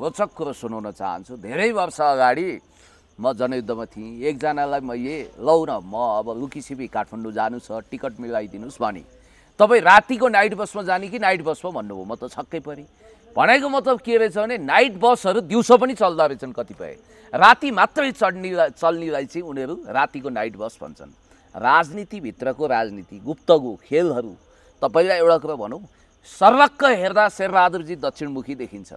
रोचक कुरो सुनाउन चाहन्छु धेरै वर्ष अगाडि म जनयुद्धमा थिएँ एकजनालाई मैले लौ न म अब लुकिसिपी काठमाडौँ जानु छ टिकट मिलाइदिनुहोस् भने तपाईँ रातिको नाइट बसमा जाने कि नाइट बसमा भन्नुभयो म त छक्कै परेँ भनेको मतलब के रहेछ भने नाइट बसहरू दिउँसो पनि चल्दो रहेछन् कतिपय राति मात्रै चढ्नेलाई चल्नेलाई चाहिँ उनीहरू रातिको नाइट बस भन्छन् राजनीतिभित्रको राजनीति गुप्तगु खेलहरू तपाईँलाई एउटा कुरा भनौँ सर्वक्क हेर्दा शेरबहादुरजी दक्षिणमुखी देखिन्छ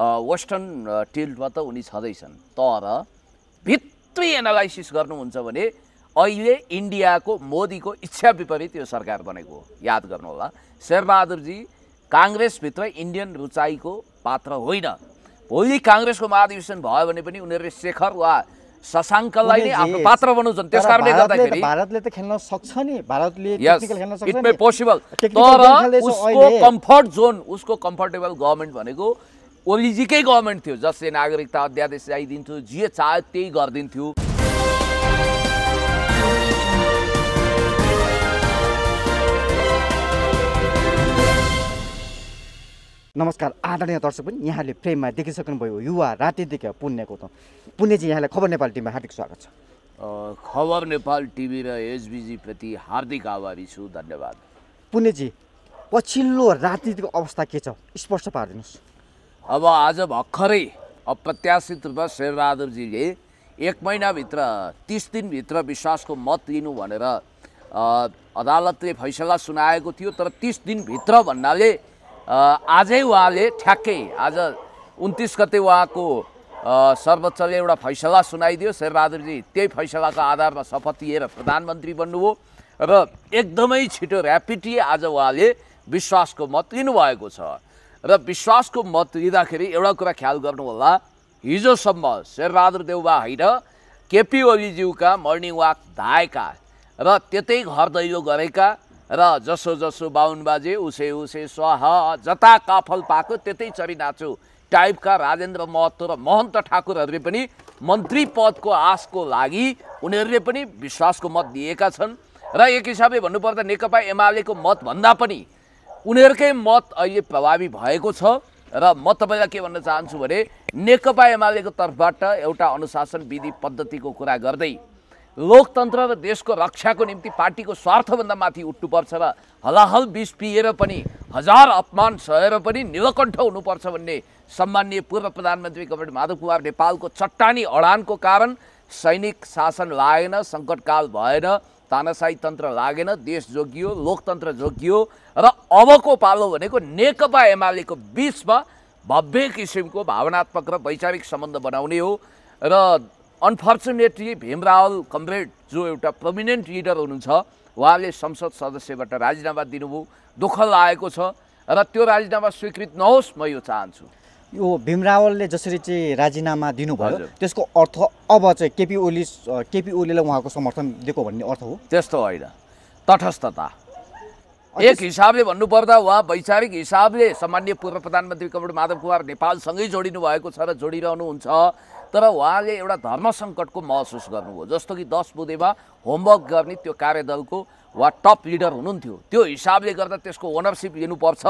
वेस्टर्न टिल्डमा त उनी छँदैछन् तर भित्री एनालाइसिस गर्नुहुन्छ भने अहिले इन्डियाको मोदीको इच्छा विपरीत यो सरकार बनेको हो याद गर्नुहोला शेरबहादुरजी काङ्ग्रेसभित्र इन्डियन रुचाइको पात्र होइन भोलि काङ्ग्रेसको महाधिवेशन भयो भने पनि उनीहरूले शेखर वा शशाङ्कलाई नै आफ्नो पात्र बनाउँछन् त्यस कारणले गर्दाखेरि भारतले त खेल्न सक्छ नि भारतले इट मे पोसिबल तर उसको कम्फर्ट जोन उसको कम्फर्टेबल गभर्मेन्ट भनेको ओलीजीकै गभर्मेन्ट थियो जसले नागरिकता अध्यादेश ल्याइदिन्थ्यो जे चाह्यो त्यही गरिदिन्थ्यो नमस्कार आदरणीय दर्शक पनि यहाँले फ्रेममा देखिसक्नुभयो युवा रातिदेखि पुण्यको त पुण्यजी यहाँलाई खबर नेपाल टिभीमा हार्दिक स्वागत छ खबर नेपाल टिभी र एचबिजीप्रति हार्दिक आभारी छु धन्यवाद पुण्यजी पछिल्लो राजनीतिको अवस्था के छ स्पष्ट पारिदिनुहोस् अब आज भर्खरै अप्रत्याशित रूपमा शेरबहादुरजीले एक महिनाभित्र तिस दिनभित्र विश्वासको मत लिनु भनेर अदालतले फैसला सुनाएको थियो तर तिस दिनभित्र भन्नाले आजै उहाँले ठ्याक्कै आज उन्तिस गते उहाँको सर्वोच्चले एउटा फैसला सुनाइदियो शेरबहादुरजी त्यही फैसलाको आधारमा शपथ लिएर प्रधानमन्त्री बन्नुभयो र एकदमै छिटो ऱ्यापिडली आज उहाँले विश्वासको मत लिनुभएको छ र विश्वासको मत दिँदाखेरि एउटा कुरा ख्याल गर्नु गर्नुहोला हिजोसम्म शेरबहादुर देउबा होइन केपी ओलीज्यूका मर्निङ वाक धाएका र त्यतै घर दैलो गरेका र जसो जसो बाहुन बाजे उसे उसे स्वाह जता काफल पाएको त्यतै चरी नाचु टाइपका राजेन्द्र महतो र महन्त ठाकुरहरूले पनि मन्त्री पदको आशको लागि उनीहरूले पनि विश्वासको मत दिएका छन् र एक हिसाबले भन्नुपर्दा नेकपा एमालेको मतभन्दा पनि उनीहरूकै मत अहिले प्रभावी भएको छ र म तपाईँलाई के भन्न चाहन्छु भने नेकपा एमालेको तर्फबाट एउटा अनुशासन विधि पद्धतिको कुरा गर्दै लोकतन्त्र र देशको रक्षाको निम्ति पार्टीको स्वार्थभन्दा माथि उठ्नुपर्छ र हलाहल विष पिएर पनि हजार अपमान सहेर पनि निलकण्ठ हुनुपर्छ भन्ने सम्मान्य पूर्व प्रधानमन्त्री कमरेड माधव कुमार नेपालको चट्टानी अडानको कारण सैनिक शासन लागेन सङ्कटकाल भएन तानासाई तन्त्र लागेन देश जोगियो लोकतन्त्र जोगियो र अबको पालो भनेको नेकपा एमालेको बिचमा भव्य किसिमको भावनात्मक र वैचारिक सम्बन्ध बनाउने हो र अनफर्चुनेटली भीमरावल कमरेड जो एउटा प्रमिनेन्ट लिडर हुनुहुन्छ उहाँले संसद सदस्यबाट राजीनामा दिनुभयो दुःख लागेको छ र त्यो राजीनामा स्वीकृत नहोस् म यो चाहन्छु यो भीमरावलले जसरी चाहिँ राजीनामा दिनुभयो त्यसको अर्थ अब चाहिँ केपी ओली केपी ओलीलाई उहाँको समर्थन दिएको भन्ने अर्थ हो त्यस्तो होइन तटस्थता एक हिसाबले भन्नुपर्दा उहाँ वैचारिक हिसाबले सामान्य पूर्व प्रधानमन्त्री कमल माधव कुमार नेपालसँगै जोडिनु भएको छ र जोडिरहनुहुन्छ तर उहाँले एउटा धर्म सङ्कटको महसुस गर्नुभयो जस्तो कि दस बुधेमा होमवर्क गर्ने त्यो कार्यदलको वा टप लिडर हुनुहुन्थ्यो त्यो हिसाबले गर्दा त्यसको ओनरसिप लिनुपर्छ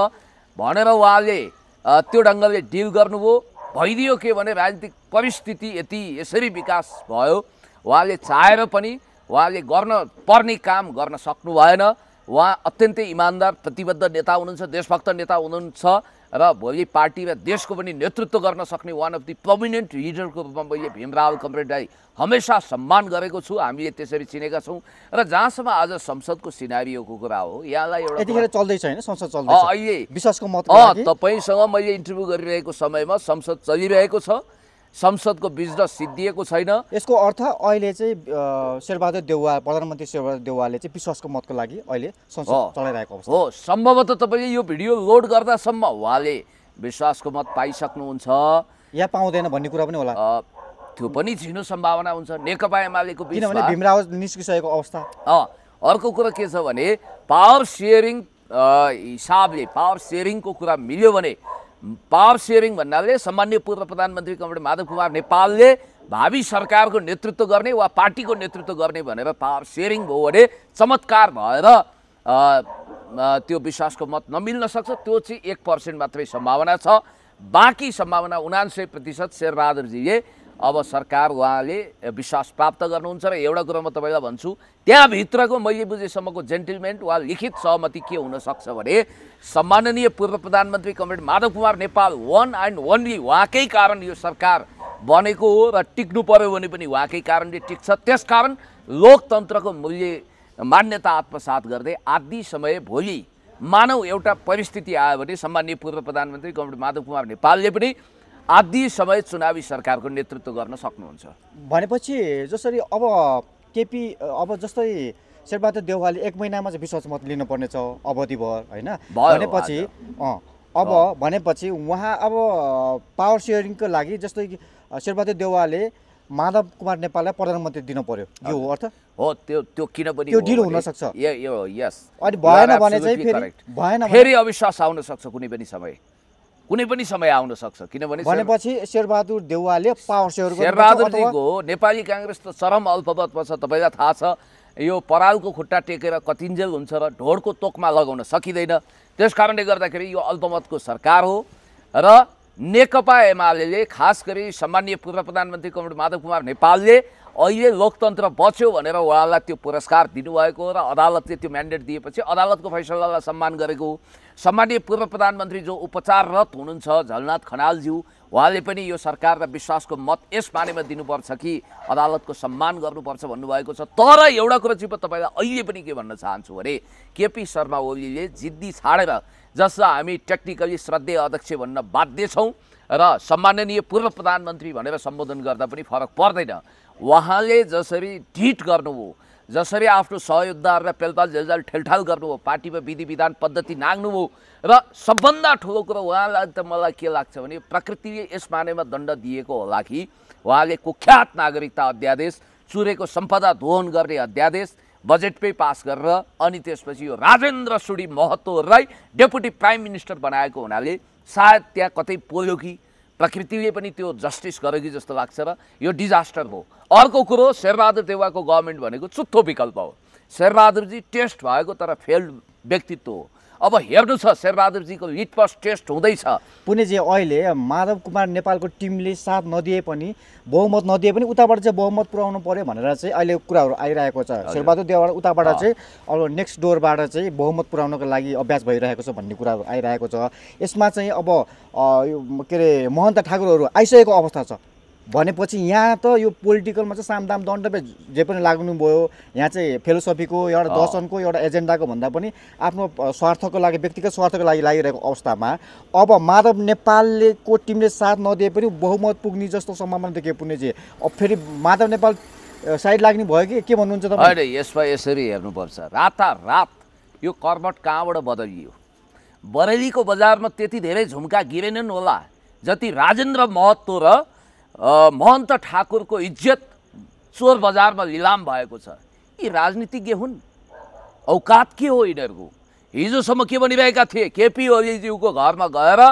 भनेर उहाँले त्यो ढङ्गले डिल गर्नुभयो भइदियो के भने राजनीतिक परिस्थिति यति यसरी विकास भयो उहाँले चाहेर पनि उहाँले गर्न पर्ने काम गर्न सक्नु भएन उहाँ अत्यन्तै इमान्दार प्रतिबद्ध नेता हुनुहुन्छ देशभक्त नेता हुनुहुन्छ र भोलि पार्टी र देशको पनि नेतृत्व गर्न सक्ने वान अफ दि प्रमिनेन्ट लिडरको रूपमा मैले भीमराव कमरेडलाई हमेसा सम्मान गरेको छु हामीले त्यसरी चिनेका छौँ र जहाँसम्म आज संसदको सिनारीको कुरा हो यहाँलाई एउटा चल्दैछ होइन अहिले विश्वासको मत तपाईँसँग मैले इन्टरभ्यू गरिरहेको समयमा संसद चलिरहेको छ संसदको बिजनेस सिद्धिएको छैन यसको अर्थ अहिले चाहिँ शेरबहादुर देउवा प्रधानमन्त्री शेरबहादुर देउवाले चाहिँ विश्वासको मतको लागि अहिले संसद चलाइरहेको अवस्था हो सम्भवतः तपाईँले यो भिडियो लोड गर्दासम्म उहाँले विश्वासको मत पाइसक्नुहुन्छ या पाउँदैन भन्ने कुरा पनि होला त्यो पनि झिनो सम्भावना हुन्छ नेकपा एमालेको किनभने निस्किसकेको अवस्था अर्को कुरा के छ भने पावर सेयरिङ हिसाबले पावर सेयरिङको कुरा मिल्यो भने पावर सेयरिङ भन्नाले सामान्य पूर्व प्रधानमन्त्री कमरेड माधव कुमार नेपालले भावी सरकारको नेतृत्व गर्ने वा पार्टीको नेतृत्व गर्ने भनेर पावर सेयरिङ भयो भने चमत्कार भएर त्यो विश्वासको मत नमिल्न सक्छ त्यो चाहिँ एक पर्सेन्ट मात्रै सम्भावना छ बाँकी सम्भावना उनान्सय प्रतिशत शेरबहादुरजीले अब सरकार उहाँले विश्वास प्राप्त गर्नुहुन्छ र एउटा कुरा म तपाईँलाई भन्छु त्यहाँभित्रको मैले बुझेसम्मको जेन्टलमेन्ट वा लिखित सहमति के हुनसक्छ भने सम्माननीय पूर्व प्रधानमन्त्री comrade Madhav Kumar Nepal one and only उहाँकै कारण यो सरकार बनेको हो र टिक्नु पऱ्यो भने पनि उहाँकै कारणले टिक्छ त्यसकारण लोकतन्त्रको मूल्य मान्यता आत्मसात गर्दै आदि समय भोलि मानव एउटा परिस्थिति आयो भने सम्माननीय पूर्व प्रधानमन्त्री कमरेड माधव कुमार नेपालले पनि आदि समय चुनावी सरकारको नेतृत्व गर्न सक्नुहुन्छ भनेपछि जसरी अब केपी अब जस्तै शेरबहादुर देउवाले एक महिनामा चाहिँ विश्वास मत लिनुपर्नेछ अवधिभर होइन भनेपछि अब भनेपछि उहाँ अब पावर सेयरिङको लागि जस्तै शेरबहादुर देउवाले माधव कुमार नेपाललाई प्रधानमन्त्री दिनु पर्यो यो हो अर्थ हो त्यो त्यो किनभने त्यो ढिलो हुनसक्छ अनि भएन भने चाहिँ फेरि अविश्वास आउन सक्छ कुनै पनि समय कुनै पनि समय आउन सक्छ किनभने भनेपछि शेरबहादुर देउवाले पावर सेयर शेरबहादुरजीको नेपाली काङ्ग्रेस त चरम अल्पवतमा छ तपाईँलाई थाहा छ यो परालको खुट्टा टेकेर कतिन्जेल हुन्छ र ढोडको तोकमा लगाउन सकिँदैन त्यस कारणले गर्दाखेरि यो अल्पमतको सरकार हो र नेकपा एमाले खास गरी सामान्य पूर्व प्रधानमन्त्री कमर माधव कुमार नेपालले अहिले लोकतन्त्र बच्यो भनेर उहाँलाई त्यो पुरस्कार दिनुभएको र अदालतले त्यो म्यान्डेट दिएपछि अदालतको फैसलालाई सम्मान गरेको हो पूर्व प्रधानमन्त्री जो उपचाररत हुनुहुन्छ झलनाथ खनालज्यू उहाँले पनि यो सरकार र विश्वासको मत यस बारेमा दिनुपर्छ कि अदालतको सम्मान गर्नुपर्छ भन्नुभएको छ तर एउटा कुरो चाहिँ म तपाईँलाई अहिले पनि के भन्न चाहन्छु भने केपी शर्मा ओलीले जिद्दी छाडेर जसलाई हामी टेक्निकली श्रद्धेय अध्यक्ष भन्न बाध्य छौँ र सम्माननीय पूर्व प्रधानमन्त्री भनेर सम्बोधन गर्दा पनि फरक पर्दैन उहाँले जसरी ढिट गर्नुभयो जसरी आफ्नो र पेलपाल जेलजाल ठेलठाल गर्नुभयो पार्टीमा विधि विधान पद्धति नाग्नुभयो र सबभन्दा ठुलो कुरो उहाँलाई त मलाई के लाग्छ भने प्रकृतिले यस मानेमा दण्ड दिएको होला कि उहाँले कुख्यात नागरिकता अध्यादेश चुरेको सम्पदा दोहन गर्ने अध्यादेश बजेटमै पास गरेर अनि त्यसपछि यो राजेन्द्र सुडी महतोलाई डेपुटी प्राइम मिनिस्टर बनाएको हुनाले सायद त्यहाँ कतै पोल्यो कि प्रकृतिले पनि त्यो जस्टिस गर्यो कि जस्तो लाग्छ र यो डिजास्टर हो अर्को कुरो शेरबहादुर देवाको गभर्मेन्ट भनेको चुत्थो विकल्प हो शेरबहादुरजी टेस्ट भएको तर फेल्ड व्यक्तित्व हो अब हेर्नु छ शेरबहादुरजीको हिट टेस्ट हुँदैछ पुनेजी अहिले माधव कुमार नेपालको टिमले साथ नदिए पनि बहुमत नदिए पनि उताबाट चाहिँ बहुमत पुऱ्याउनु पऱ्यो भनेर चाहिँ अहिले कुराहरू आइरहेको छ शेरबहादुर देवबाट उताबाट चाहिँ अब नेक्स्ट डोरबाट चाहिँ बहुमत पुऱ्याउनको लागि अभ्यास भइरहेको छ भन्ने कुराहरू आइरहेको छ यसमा चाहिँ अब के अरे महन्त ठाकुरहरू आइसकेको अवस्था छ भनेपछि यहाँ त यो पोलिटिकलमा चाहिँ सामदाम दण्ड जे पनि लाग्नुभयो यहाँ चाहिँ फिलोसफीको एउटा दर्शनको एउटा एजेन्डाको भन्दा पनि आफ्नो स्वार्थको लागि व्यक्तिगत स्वार्थको लागि लागिरहेको अवस्थामा अब माधव नेपालले को टिमले साथ नदिए पनि बहुमत पुग्ने जस्तो सम्भावना देखियो पुण्यजी अब फेरि माधव नेपाल साइड लाग्ने भयो कि के भन्नुहुन्छ अहिले यसमा यसरी हेर्नुपर्छ रातारात यो कर्मट कहाँबाट बदलियो बरेलीको बजारमा त्यति धेरै झुम्का गिरेनन् होला जति राजेन्द्र महत्त्व र महन्त ठाकुरको इज्जत चोर बजारमा लिलाम भएको छ यी राजनीतिज्ञ हुन् औकात के हो यिनीहरूको हिजोसम्म के भनिरहेका थिए केपी ओलीज्यूको घरमा गएर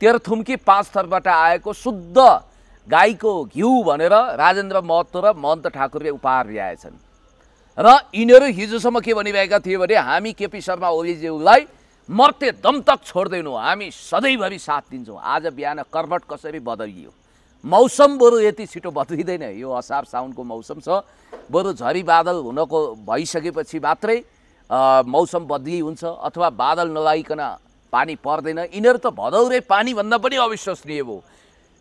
तेह्रथुम्की पाँच थरबाट आएको शुद्ध गाईको घिउ भनेर राजेन्द्र महतो र महन्त ठाकुरले उपहार ल्याएछन् र यिनीहरू हिजोसम्म के भनिरहेका थिए भने हामी केपी शर्मा ओलीज्यूलाई मर्ते दम तक छोड्दैनौँ हामी सधैँभरि साथ दिन्छौँ आज बिहान कर्मट कसरी बदलियो मौसम बरु यति छिटो बद्लिँदैन यो असार साउनको मौसम छ बरु झरी बादल हुनको भइसकेपछि मात्रै मौसम बदली हुन्छ अथवा बादल नलाइकन पानी पर्दैन यिनीहरू त भदौरे पानीभन्दा पनि अविश्वसनीय हो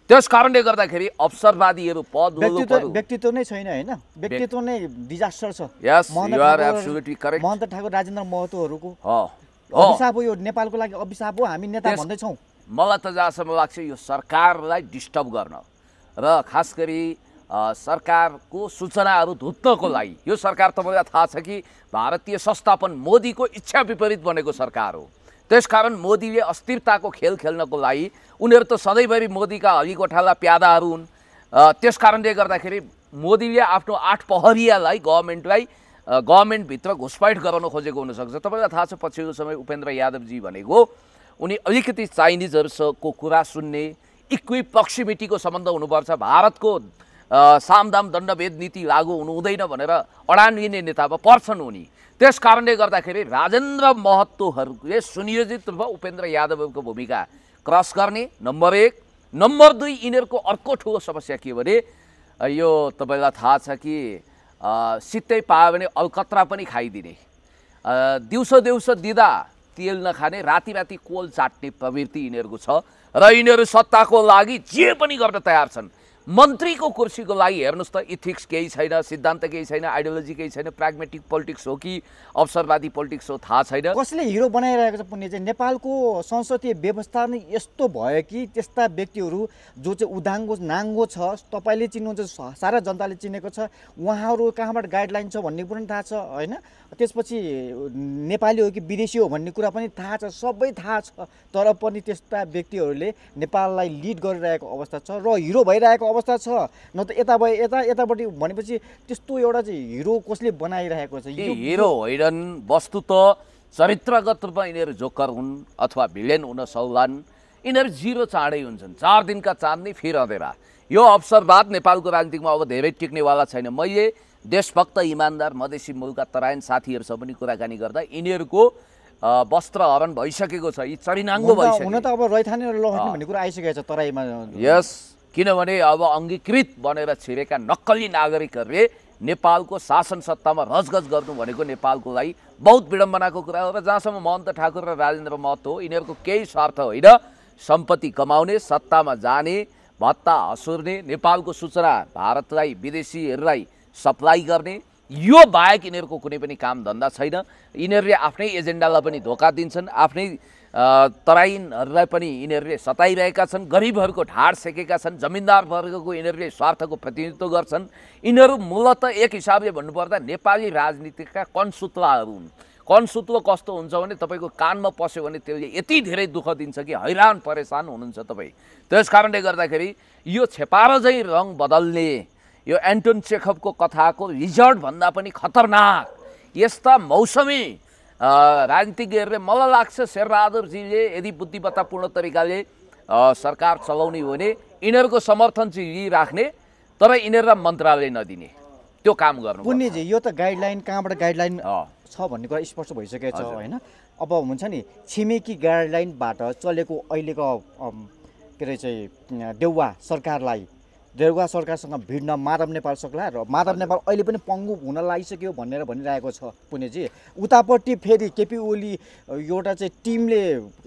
त्यस कारणले गर्दाखेरि अवसरवादीहरू पद व्यक्तित्व नै छैन होइन व्यक्तित्व नै डिजास्टर छ यस करेक्ट महन्त ठाकुर राजेन्द्र महतोहरूको अभिशाप हो यो नेपालको लागि अभिशाप हो हामी नेता भन्दैछौँ मलाई त जहाँसम्म लाग्छ यो सरकारलाई डिस्टर्ब गर्न र खास गरी सरकारको सूचनाहरू धुत्नको लागि यो सरकार तपाईँलाई थाहा छ कि भारतीय संस्थापन मोदीको इच्छा विपरीत बनेको सरकार हो त्यसकारण मोदीले अस्थिरताको खेल खेल्नको लागि उनीहरू त सधैँभरि मोदीका हलिकोठाला प्यादाहरू हुन् त्यस कारणले गर्दाखेरि मोदीले आफ्नो आठ पहरियालाई गभर्मेन्टलाई गभर्मेन्टभित्र घुसपैठ गराउन खोजेको हुनसक्छ तपाईँलाई थाहा छ पछिल्लो समय उपेन्द्र यादवजी भनेको उनी अलिकति चाइनिजहरूसँगको कुरा सुन्ने इक्वि प्रोक्सिमिटीको सम्बन्ध हुनुपर्छ भारतको सामदाम दण्डभेद नीति लागू हुनु हुँदैन भनेर अडान लिने नेतामा पर्छन् उनी त्यस कारणले गर्दाखेरि राजेन्द्र महत्त्वहरूले सुनियोजित रूपमा उपेन्द्र यादवको भूमिका क्रस गर्ने नम्बर एक नम्बर दुई यिनीहरूको अर्को ठुलो समस्या के भने यो तपाईँलाई थाहा छ कि सित्तै पायो भने अलकत्रा पनि खाइदिने दिउँसो दिउँसो दिँदा तेल नखाने राति राति कोल चाट्ने प्रवृत्ति यिनीहरूको छ र यिनीहरू सत्ताको लागि जे पनि गर्न तयार छन् मन्त्रीको कुर्सीको लागि हेर्नुहोस् त इथिक्स केही छैन सिद्धान्त केही छैन आइडियोलोजी केही छैन प्राग्मेटिक पोलिटिक्स हो कि अवसरवादी पोलिटिक्स हो थाहा छैन कसले हिरो बनाइरहेको छ पुण्य चाहिँ नेपालको संसदीय व्यवस्था नै यस्तो भयो कि त्यस्ता व्यक्तिहरू जो चाहिँ उदाङ्गो नाङ्गो छ तपाईँले चिन्नुहुन्छ सारा जनताले चिनेको छ उहाँहरू कहाँबाट गाइडलाइन छ भन्ने कुरा पनि थाहा छ होइन त्यसपछि नेपाली हो कि विदेशी हो भन्ने कुरा पनि थाहा छ सबै थाहा छ तर पनि त्यस्ता व्यक्तिहरूले नेपाललाई लिड गरिरहेको अवस्था छ र हिरो भइरहेको अवस्था छ न त यता भए यता यतापट्टि भनेपछि त्यस्तो एउटा चाहिँ हिरो कसले बनाइरहेको छ हिरो होइन वस्तु त चरित्रगत रूपमा यिनीहरू जोकर हुन् अथवा भिलेन हुन सौलान् यिनीहरू जिरो चाँडै हुन्छन् चार दिनका चाँदनी नै अँधेरा यो अवसरवाद नेपालको राजनीतिमा अब धेरै टिक्नेवाला छैन मैले देशभक्त इमान्दार मधेसी मुलका तरायन साथीहरूसँग पनि कुराकानी गर्दा यिनीहरूको वस्त्र हरण भइसकेको छ यी चरिनाङ्गो भइसक्यो हुन त अब रैथाने लहने भन्ने कुरा आइसकेको छ तराईमा यस किनभने अब अङ्गीकृत बनेर छिरेका नक्कली नागरिकहरूले नेपालको शासन सत्तामा रजगज गर्नु भनेको नेपालको लागि बहुत विडम्बनाको कुरा हो र जहाँसम्म महन्त ठाकुर र राजेन्द्र महतो हो यिनीहरूको केही स्वार्थ होइन सम्पत्ति कमाउने सत्तामा जाने भत्ता हसुर्ने नेपालको सूचना भारतलाई विदेशीहरूलाई सप्लाई गर्ने यो बाहेक यिनीहरूको कुनै पनि काम धन्दा छैन यिनीहरूले आफ्नै एजेन्डालाई पनि धोका दिन्छन् आफ्नै तराइनहरूलाई पनि यिनीहरूले सताइरहेका छन् गरिबहरूको ढाड सेकेका छन् जमिनदार वर्गको यिनीहरूले स्वार्थको प्रतिनिधित्व गर्छन् यिनीहरू मूलत एक हिसाबले भन्नुपर्दा नेपाली राजनीतिका कनसुत्लाहरू हुन् कनसुत्व कस्तो हुन्छ भने तपाईँको कानमा पस्यो भने त्यसले यति धेरै दुःख दिन्छ कि हैरान परेसान हुनुहुन्छ तपाईँ त्यस कारणले गर्दाखेरि यो छेपारो चाहिँ रङ बदल्ने यो एन्टोन चेखपको कथाको रिजल्टभन्दा पनि खतरनाक यस्ता मौसमी राजनीतिज्ञहरूले मलाई लाग्छ शेरबहादुरजीले यदि बुद्धिमत्तापूर्ण तरिकाले सरकार चलाउने हो भने यिनीहरूको समर्थन चाहिँ राख्ने तर यिनीहरूलाई मन्त्रालय नदिने त्यो काम गर्नु पुण्यजी यो त गाइडलाइन कहाँबाट गाइडलाइन छ भन्ने कुरा स्पष्ट भइसकेको छ होइन अब हुन्छ नि छिमेकी गाइडलाइनबाट चलेको अहिलेको के अरे चाहिँ देउवा सरकारलाई देउवा सरकारसँग भिड्न माधव नेपाल सक्ला र माधव नेपाल अहिले पनि पङ्गु हुन लागिसक्यो भनेर भनिरहेको छ पुनेजी उतापट्टि फेरि केपी ओली एउटा चाहिँ टिमले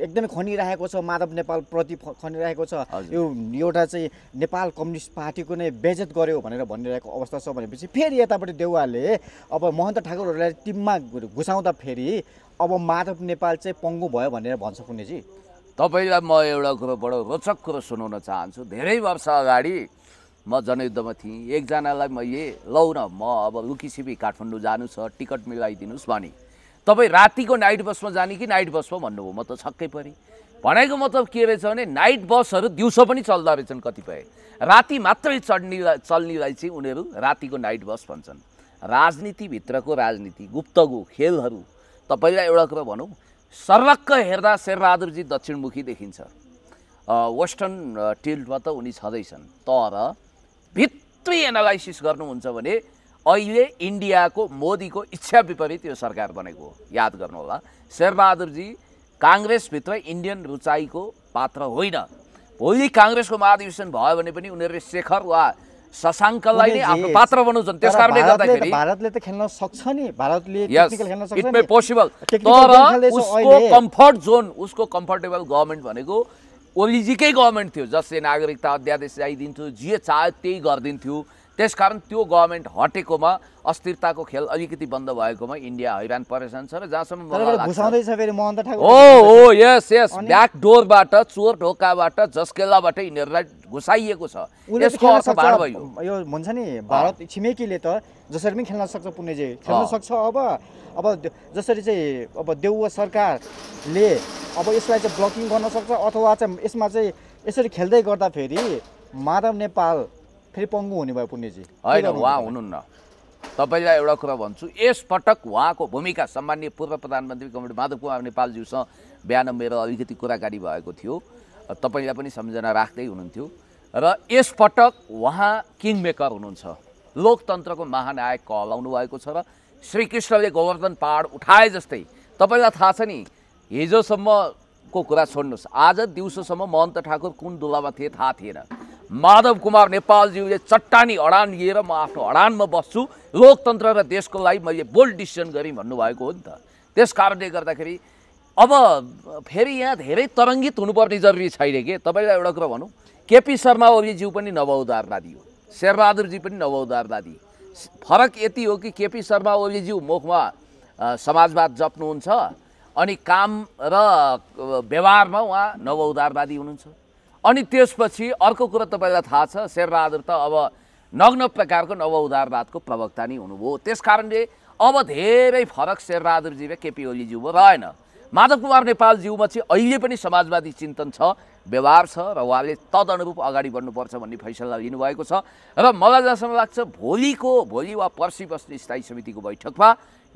एकदमै खनिरहेको छ माधव नेपाल प्रति खनिरहेको छ यो एउटा चाहिँ नेपाल कम्युनिस्ट पार्टीको नै बेजत गर्यो भनेर भनिरहेको अवस्था छ भनेपछि फेरि यतापट्टि देउवाले अब महन्त ठाकुरहरूलाई टिममा घुसाउँदा फेरि अब माधव नेपाल चाहिँ पङ्गु भयो भनेर भन्छ पुनेजी तपाईँलाई म एउटा कुरोबाट रोचक कुरो सुनाउन चाहन्छु धेरै वर्ष अगाडि म जनयुद्धमा थिएँ एकजनालाई मैले लौ न म अब लुकिसिपी काठमाडौँ जानु छ टिकट मिलाइदिनुहोस् भने तपाईँ रातिको नाइट बसमा जाने कि नाइट बसमा भन्नुभयो म त छक्कै परेँ भनेको मतलब के रहेछ भने नाइट बसहरू दिउँसो पनि चल्दो रहेछन् कतिपय राति मात्रै चढ्नेलाई चल्नेलाई चाहिँ उनीहरू रातिको नाइट बस भन्छन् राजनीतिभित्रको राजनीति गुप्तगु खेलहरू तपाईँलाई एउटा कुरा भनौँ सर्वक्क हेर्दा शेरबहादुरजी दक्षिणमुखी देखिन्छ वेस्टर्न टिल्डमा त उनी छँदैछन् तर भित्री एनालाइसिस गर्नुहुन्छ भने अहिले इन्डियाको मोदीको इच्छा विपरीत यो सरकार बनेको हो याद गर्नुहोला शेरबहादुरजी काङ्ग्रेसभित्र इन्डियन रुचाइको पात्र होइन भोलि काङ्ग्रेसको महाधिवेशन भयो भने पनि उनीहरूले शेखर वा शशाङ्कलाई नै आफ्नो पात्र बनाउँछन् त्यस कारणले गर्दाखेरि भारतले त खेल्न सक्छ नि भारतले इट मे पोसिबल तर उसको कम्फर्ट जोन उसको कम्फर्टेबल गभर्मेन्ट भनेको ओलीजीकै गभर्मेन्ट थियो जसले नागरिकता अध्यादेश ल्याइदिन्थ्यो जे चाह्यो त्यही गरिदिन्थ्यो कारण त्यो गभर्मेन्ट हटेकोमा अस्थिरताको खेल अलिकति बन्द भएकोमा इन्डिया हैरान परेशान छ र जहाँसम्म हो यस यस ब्याक डोरबाट चोर ढोकाबाट जस्केलाबाट यिनीहरूलाई घुसाइएको छ यसको अर्थ भाड यो भन्छ नि भारत छिमेकीले त जसरी पनि खेल्न सक्छ चाहिँ खेल्न सक्छ अब अब जसरी चाहिँ अब देउवा सरकारले अब यसलाई चाहिँ ब्लकिङ गर्न सक्छ अथवा चाहिँ यसमा चाहिँ यसरी खेल्दै गर्दाखेरि माधव नेपाल फेरि पङ्गु हुने भयो पुण्यजी होइन उहाँ हुनुहुन्न तपाईँलाई एउटा कुरा भन्छु यसपटक उहाँको भूमिका सम्मान्य पूर्व प्रधानमन्त्री कमरेड माधव कुमार नेपालज्यूसँग बिहान मेरो अलिकति कुराकानी भएको थियो तपाईँलाई पनि सम्झना राख्दै हुनुहुन्थ्यो र यसपटक उहाँ किङ मेकर हुनुहुन्छ लोकतन्त्रको महानायक कहलाउनु भएको छ र श्रीकृष्णले गोवर्धन पहाड उठाए जस्तै तपाईँलाई थाहा छ नि हिजोसम्मको कुरा छोड्नुहोस् आज दिउँसोसम्म महन्त ठाकुर कुन दुलामा थिए थाहा थिएन माधव कुमार नेपालज्यूले चट्टानी अडान लिएर म आफ्नो अडानमा बस्छु लोकतन्त्र र देशको लागि मैले बोल्ड डिसिसन गरेँ भन्नुभएको हो नि त त्यस कारणले गर्दाखेरि अब फेरि यहाँ धेरै तरङ्गित हुनुपर्ने जरुरी छैन कि तपाईँलाई एउटा कुरा भनौँ केपी शर्मा ओलीज्यू पनि नवउदारवादी हो शेरबहादुरजी पनि नवउदारवादी फरक यति हो कि केपी शर्मा ओलीज्यू मुखमा समाजवाद जप्नुहुन्छ अनि काम र व्यवहारमा उहाँ नवउदारवादी हुनुहुन्छ अनि त्यसपछि अर्को कुरो तपाईँलाई थाहा छ शेरबहादुर त अब नग्न प्रकारको नव उदारवादको प्रवक्ता नै हुनुभयो त्यस कारणले अब धेरै फरक शेरबहादुरजी र केपी ओलीज्यूमा रहेन माधव कुमार नेपालज्यूमा चाहिँ अहिले पनि समाजवादी चिन्तन छ व्यवहार छ र उहाँले तदनुरूप अगाडि बढ्नुपर्छ भन्ने फैसला लिनुभएको छ र मलाई जहाँसम्म लाग्छ भोलिको भोलि वा पर्सि बस्ने स्थायी समितिको बैठकमा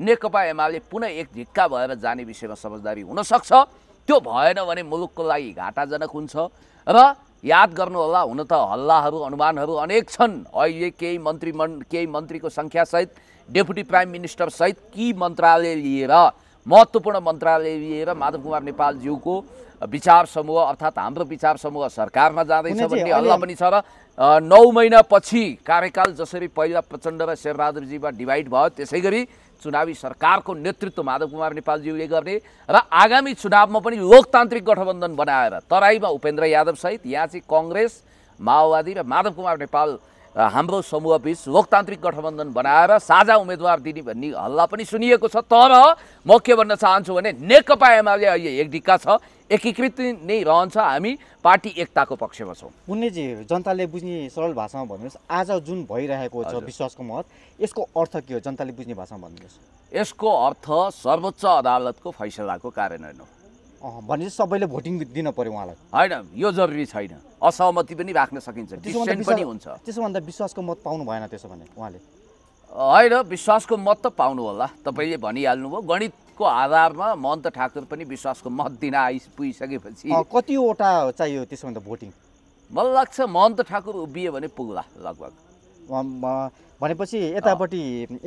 नेकपा एमाले पुनः एक ढिक्का भएर जाने विषयमा समझदारी हुनसक्छ त्यो भएन भने मुलुकको लागि घाटाजनक हुन्छ र याद गर्नुहोला हुन त हल्लाहरू अनुमानहरू अनेक छन् अहिले केही मन्त्री मन् केही मन्त्रीको सङ्ख्यासहित डेपुटी प्राइम मिनिस्टर सहित कि मन्त्रालय लिएर महत्त्वपूर्ण मन्त्रालय लिएर माधव कुमार नेपालज्यूको विचार समूह अर्थात् हाम्रो विचार समूह सरकारमा जाँदैछ भन्ने हल्ला पनि छ र नौ महिनापछि कार्यकाल जसरी पहिला प्रचण्ड र शेरबहादुरजीमा डिभाइड भयो त्यसै गरी चुनावी सरकारको नेतृत्व माधव कुमार नेपालज्यूले गर्ने र आगामी चुनावमा पनि लोकतान्त्रिक गठबन्धन बनाएर तराईमा उपेन्द्र सहित यहाँ चाहिँ कङ्ग्रेस माओवादी र माधव कुमार नेपाल हाम्रो समूहबिच लोकतान्त्रिक गठबन्धन बनाएर साझा उम्मेदवार दिने भन्ने हल्ला पनि सुनिएको छ तर म के भन्न चाहन्छु भने नेकपा एमाले अहिले एक ढिक्का छ एकीकृत नै रहन्छ हामी पार्टी एकताको पक्षमा छौँ पुण्यजी जनताले बुझ्ने सरल भाषामा भन्नुहोस् आज जुन भइरहेको छ विश्वासको मत यसको अर्थ के हो जनताले बुझ्ने भाषामा भन्नुहोस् यसको अर्थ सर्वोच्च अदालतको फैसलाको कार्यान्वयन हो भने सबैले भोटिङ दिन पर्यो उहाँलाई होइन यो जरुरी छैन असहमति पनि राख्न सकिन्छ पनि हुन्छ त्यसो भन्दा विश्वासको मत पाउनु भएन त्यसो भने उहाँले होइन विश्वासको मत त पाउनु होला तपाईँले भनिहाल्नुभयो गणितको आधारमा महन्त ठाकुर पनि विश्वासको मत दिन आइपुगिसकेपछि कतिवटा चाहियो त्यसो भन्दा भोटिङ मलाई लाग्छ महन्त ठाकुर उभियो भने पुग्ला लगभग भनेपछि यतापट्टि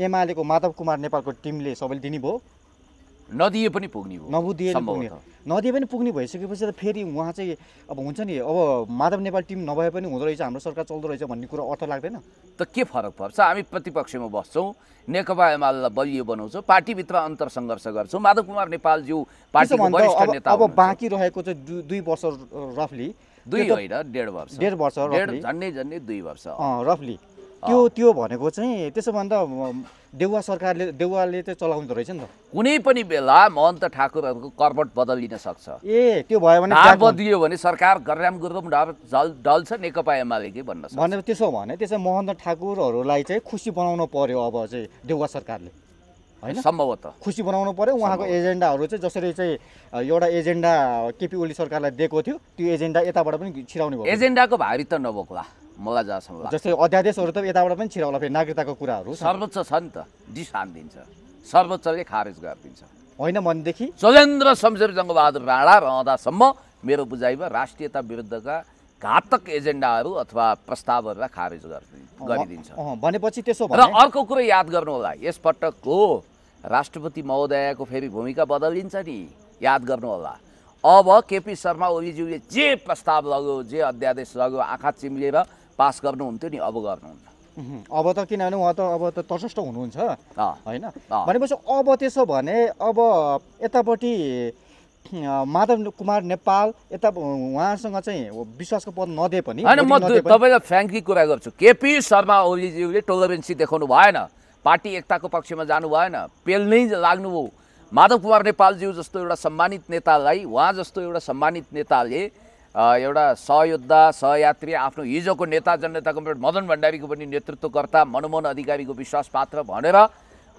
एमालेको माधव कुमार नेपालको टिमले सबैले दिने भयो नदिए पनि पुग्ने हो नबुदिए पुग्ने नदिए पनि पुग्ने भइसकेपछि त फेरि उहाँ चाहिँ अब हुन्छ नि अब माधव नेपाल टिम नभए पनि हुँदो रहेछ हाम्रो सरकार चल्दो रहेछ भन्ने कुरा अर्थ लाग्दैन त के फरक पर्छ हामी प्रतिपक्षमा बस्छौँ नेकपा एमाले बलियो बनाउँछौँ पार्टीभित्र अन्तर सङ्घर्ष गर्छौँ माधव कुमार नेपालज्यू पार्टी अब बाँकी रहेको चाहिँ दुई वर्ष रफली दुई होइन डेढ वर्ष डेढ वर्ष झन्डै झन्डै दुई वर्ष रफली त्यो त्यो भनेको चाहिँ त्यसो भन्दा देउवा सरकारले देउवाले चाहिँ चलाउँदो रहेछ नि त कुनै पनि बेला महन्त ठाकुरहरूको करबट बदलिन सक्छ ए त्यो भयो भने बदलियो भने सरकार डर झल डल्छ नेकपा एमाले के भन्न भने त्यसो भने त्यसो महन्त ठाकुरहरूलाई चाहिँ खुसी बनाउनु पर्यो अब चाहिँ देउवा सरकारले होइन सम्भवतः खुसी बनाउनु पऱ्यो उहाँको एजेन्डाहरू चाहिँ जसरी चाहिँ एउटा एजेन्डा केपी ओली सरकारलाई दिएको थियो त्यो एजेन्डा यताबाट पनि छिराउने भयो एजेन्डाको भारी त नभोग्ला मलाई जहाँसम्म जस्तै अध्यादेशहरू त यताबाट पनि छिराउला फेरि नागरिकताको कुराहरू सर्वोच्च छ नि त डिस दिन्छ सर्वोच्चले खारेज गरिदिन्छ होइन भनेदेखि चलेन्द्र शमशेर जङ्गबहादुर राणा रहँदासम्म मेरो बुझाइमा राष्ट्रियता विरुद्धका घातक एजेन्डाहरू अथवा प्रस्तावहरूलाई खारेज गरिदिन्छ भनेपछि त्यसो र अर्को कुरो याद गर्नु होला यसपटकको राष्ट्रपति महोदयको फेरि भूमिका बदलिन्छ नि याद गर्नु होला अब केपी शर्मा ओलीज्यूले जे प्रस्ताव लग्यो जे अध्यादेश लग्यो आँखा चिम्लेर पास गर्नुहुन्थ्यो नि अब गर्नुहुन्न अब त किनभने उहाँ त अब त प्रशस्त हुनुहुन्छ होइन भनेपछि अब त्यसो भने अब यतापट्टि माधव कुमार नेपाल यता उहाँसँग चाहिँ विश्वासको पद नदिए पनि होइन म तपाईँलाई फ्याङ्की कुरा गर्छु केपी शर्मा ओलीज्यूले टोलरेन्सी देखाउनु भएन पार्टी एकताको पक्षमा जानु भएन पेल नै लाग्नुभयो माधव कुमार नेपालज्यू जस्तो एउटा सम्मानित नेतालाई उहाँ जस्तो एउटा सम्मानित नेताले एउटा सहयोद्धा सहयात्री आफ्नो हिजोको नेता जननेता कम्प्युटर मदन भण्डारीको पनि नेतृत्वकर्ता मनमोहन अधिकारीको विश्वास पात्र भनेर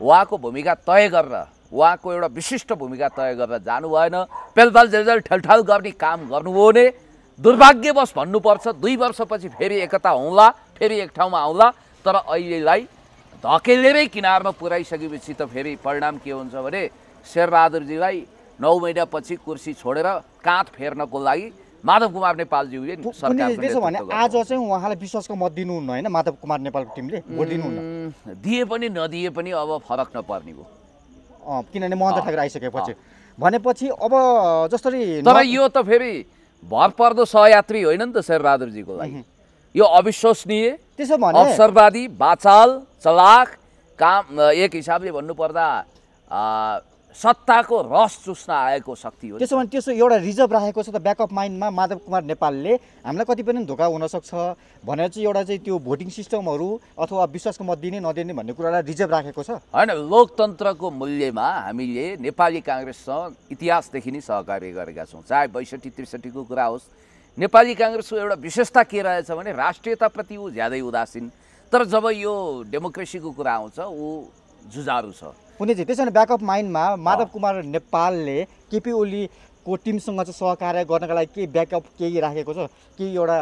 उहाँको भूमिका तय गरेर उहाँको एउटा विशिष्ट भूमिका तय गरेर जानु भएन पेलपाल जेलजेल ठेलठाल गर्ने काम गर्नुभयो भने दुर्भाग्यवश भन्नुपर्छ दुई वर्षपछि फेरि एकता हुँला फेरि एक ठाउँमा आउँला तर अहिलेलाई धकेलेरै किनारमा पुऱ्याइसकेपछि त फेरि परिणाम के हुन्छ भने शेरबहादुरजीलाई नौ महिनापछि कुर्सी छोडेर काँध फेर्नको लागि माधव कुमार नेपालज्यूले त्यसो भने आज चाहिँ उहाँलाई विश्वासको मत दिनुहुन्न होइन माधव कुमार नेपालको टिमले दिए पनि नदिए पनि अब फरक नपर्ने हो किनभने महन्त ठाकुर आइसकेपछि भनेपछि अब जसरी तर यो त फेरि भर पर्दो सहयात्री होइन नि त शेरबहादुरजीको लागि यो अविश्वसनीय त्यसो भने अवसरवादी बाचाल चलाख काम एक हिसाबले भन्नुपर्दा सत्ताको रस चुस्न आएको शक्ति हो त्यसो भने त्यसो एउटा रिजर्भ राखेको छ त ब्याक अफ माइन्डमा माधव कुमार नेपालले हामीलाई कति पनि धोका हुनसक्छ भनेर चाहिँ एउटा चाहिँ त्यो भोटिङ सिस्टमहरू अथवा विश्वासको मत दिने नदिने भन्ने कुरालाई रिजर्भ राखेको छ होइन लोकतन्त्रको मूल्यमा हामीले नेपाली काङ्ग्रेससँग इतिहासदेखि नै सहकार्य गरेका छौँ चाहे बैसठी त्रिसठीको कुरा होस् नेपाली काङ्ग्रेसको एउटा विशेषता के रहेछ भने राष्ट्रियताप्रति ऊ ज्यादै उदासीन तर जब यो डेमोक्रेसीको कुरा आउँछ ऊ जुझारु छ हुने चाहिँ त्यसो भने ब्याक अफ माइन्डमा माधव कुमार नेपालले केपी ओलीको टिमसँग चाहिँ सहकार्य गर्नको लागि केही ब्याकअप केही राखेको छ केही एउटा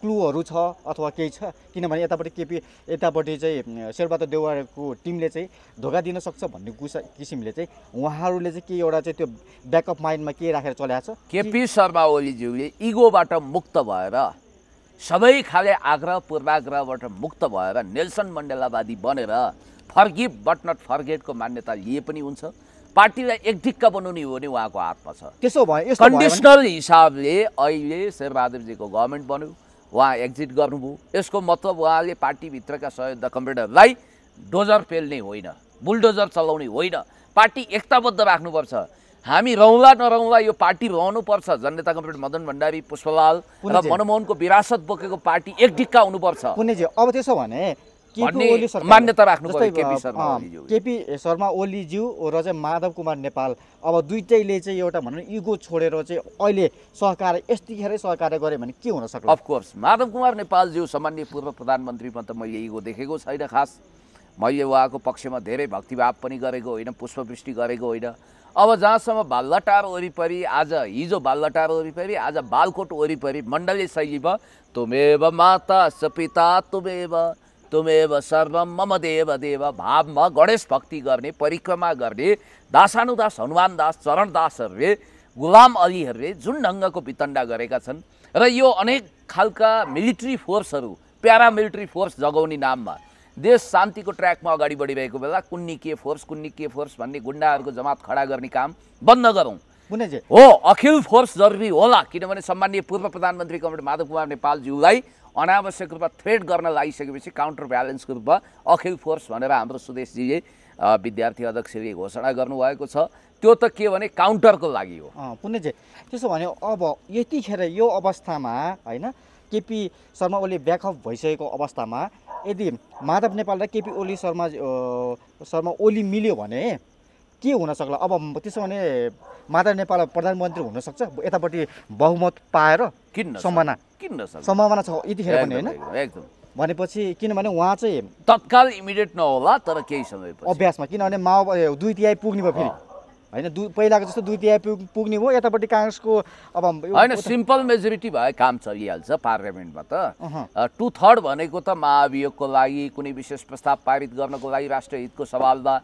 क्लुहरू छ अथवा केही छ किनभने यतापट्टि केपी यतापट्टि चाहिँ शेरबहादुर देवारको टिमले चाहिँ धोका दिन सक्छ भन्ने कुसा किसिमले चाहिँ उहाँहरूले चाहिँ केही एउटा चाहिँ त्यो ब्याकअप माइन्डमा के राखेर चलाएको छ केपी शर्मा ओलीज्यूले इगोबाट मुक्त भएर सबै खाले आग्रह पूर्वाग्रहबाट मुक्त भएर नेल्सन मण्डेलावादी बनेर फर्गिभ बट नट फर्गेटको मान्यता लिए पनि हुन्छ पार्टीलाई एक ढिक्क बनाउने हो भने उहाँको हातमा छ त्यसो भयो कन्डिसनल हिसाबले अहिले शेरबहादुरजीको गभर्मेन्ट बन्यो उहाँ एक्जिट गर्नुभयो यसको मतलब उहाँले पार्टीभित्रका सहयोग कम्प्युटरलाई डोजर फेल्ने होइन बुलडोजर चलाउने होइन पार्टी एकताबद्ध राख्नुपर्छ हामी रहँला नरहँला यो पार्टी रहनुपर्छ जनता कम्प्युटर मदन भण्डारी पुष्पलाल र मनमोहनको विरासत बोकेको पार्टी एक ढिक्का हुनुपर्छ अब त्यसो भने मान्यता राख्नु केपी शर्मा ओलीज्यू र चाहिँ माधव कुमार नेपाल अब दुइटैले चाहिँ एउटा भनौँ इगो छोडेर चाहिँ अहिले सहकार्य यतिखेरै सहकार्य गरेँ भने के हुन सक्छ अफकोर्स माधव कुमार नेपालज्यू सामान्य पूर्व प्रधानमन्त्रीमा त मैले इगो देखेको छैन खास मैले उहाँको पक्षमा धेरै भक्तिभाव पनि गरेको होइन पुष्पवृष्टि गरेको होइन अब जहाँसम्म बाललटार वरिपरि आज हिजो बाललटार वरिपरि आज बालकोट वरिपरि मण्डली शैलीमा तुमेव माता सपिता तुमेव तुमेव सर्वम मम देव देव भावमा गणेश भक्ति गर्ने परिक्रमा गर्ने दासानुदास हनुमान दास चरण दासहरूले गुलाम अलीहरूले जुन ढङ्गको वितण्डा गरेका छन् र यो अनेक खालका मिलिट्री फोर्सहरू प्यारामिलिट्री फोर्स जगाउने नाममा देश शान्तिको ट्र्याकमा अगाडि बढिरहेको बेला कुन्नी के फोर्स कुन्नी के फोर्स भन्ने गुन्डाहरूको जमात खडा गर्ने काम बन्द गरौँ हो अखिल फोर्स जरुरी होला किनभने सम्मान्य पूर्व प्रधानमन्त्री कमरेड माधव कुमार नेपालज्यूलाई अनावश्यक रूपमा थ्रेड गर्न लागिसकेपछि काउन्टर ब्यालेन्सको रूपमा अखिल फोर्स भनेर हाम्रो सुदेशजीले विद्यार्थी अध्यक्षले घोषणा गर्नुभएको छ त्यो त के भने काउन्टरको लागि हो चाहिँ त्यसो भने अब यतिखेर यो अवस्थामा होइन केपी शर्मा ओली ब्याकअप भइसकेको अवस्थामा यदि माधव नेपाल र केपी ओली शर्मा शर्मा ओली मिल्यो भने के हुनसक्ला अब त्यसो भने माता नेपाल प्रधानमन्त्री हुनसक्छ यतापट्टि बहुमत पाएर किन सम्भावना किन सम्भावना छ यतिखेर पनि होइन एकदम भनेपछि किनभने उहाँ चाहिँ तत्काल इमिडिएट नहोला तर केही समय अभ्यासमा किनभने माओवादी दुई तिहाई पुग्ने भयो फेरि होइन दुई पहिलाको जस्तो दुई तिहाई पुग पुग्ने भयो यतापट्टि काङ्ग्रेसको अब होइन सिम्पल मेजोरिटी भए काम चलिहाल्छ पार्लियामेन्टमा त टु थर्ड भनेको त महाभियोगको लागि कुनै विशेष प्रस्ताव पारित गर्नको लागि राष्ट्रहितको हितको सवालमा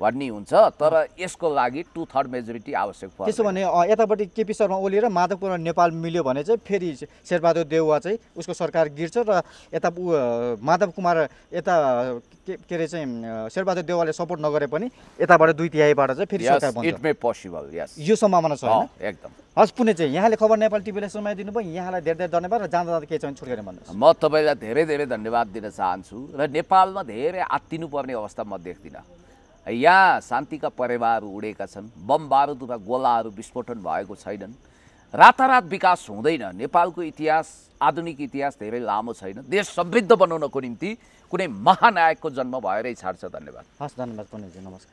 भन्ने हुन्छ तर यसको लागि टु थर्ड मेजोरिटी आवश्यक पर्छ त्यसो भने यतापट्टि केपी शर्मा ओली र माधव कुमार नेपाल मिल्यो भने चाहिँ फेरि शेरबहादुर देउवा चाहिँ उसको सरकार गिर्छ र यता माधव कुमार यता के अरे चाहिँ शेरबहादुर देउवाले सपोर्ट नगरे पनि यताबाट दुई तिहाईबाट चाहिँ फेरि सरकार इट मे पोसिबल यस यो सम्भावना छ एकदम हस् पुणे चाहिँ यहाँले खबर नेपाल टिभीलाई समय दिनुभयो यहाँलाई धेरै धेरै धन्यवाद र जाँदा जाँदा के छ भने गरेर भन्नुहोस् म तपाईँलाई धेरै धेरै धन्यवाद दिन चाहन्छु र नेपालमा धेरै आत्तिनुपर्ने अवस्था म देख्दिनँ यहाँ शान्तिका परेवाहरू उडेका छन् बम बारुद र गोलाहरू विस्फोटन भएको छैनन् रातारात विकास हुँदैन नेपालको इतिहास आधुनिक इतिहास धेरै लामो छैन देश समृद्ध बनाउनको निम्ति कुनै महानायकको जन्म भएरै छाड्छ धन्यवाद हस् धन्यवाद पुनजी नमस्कार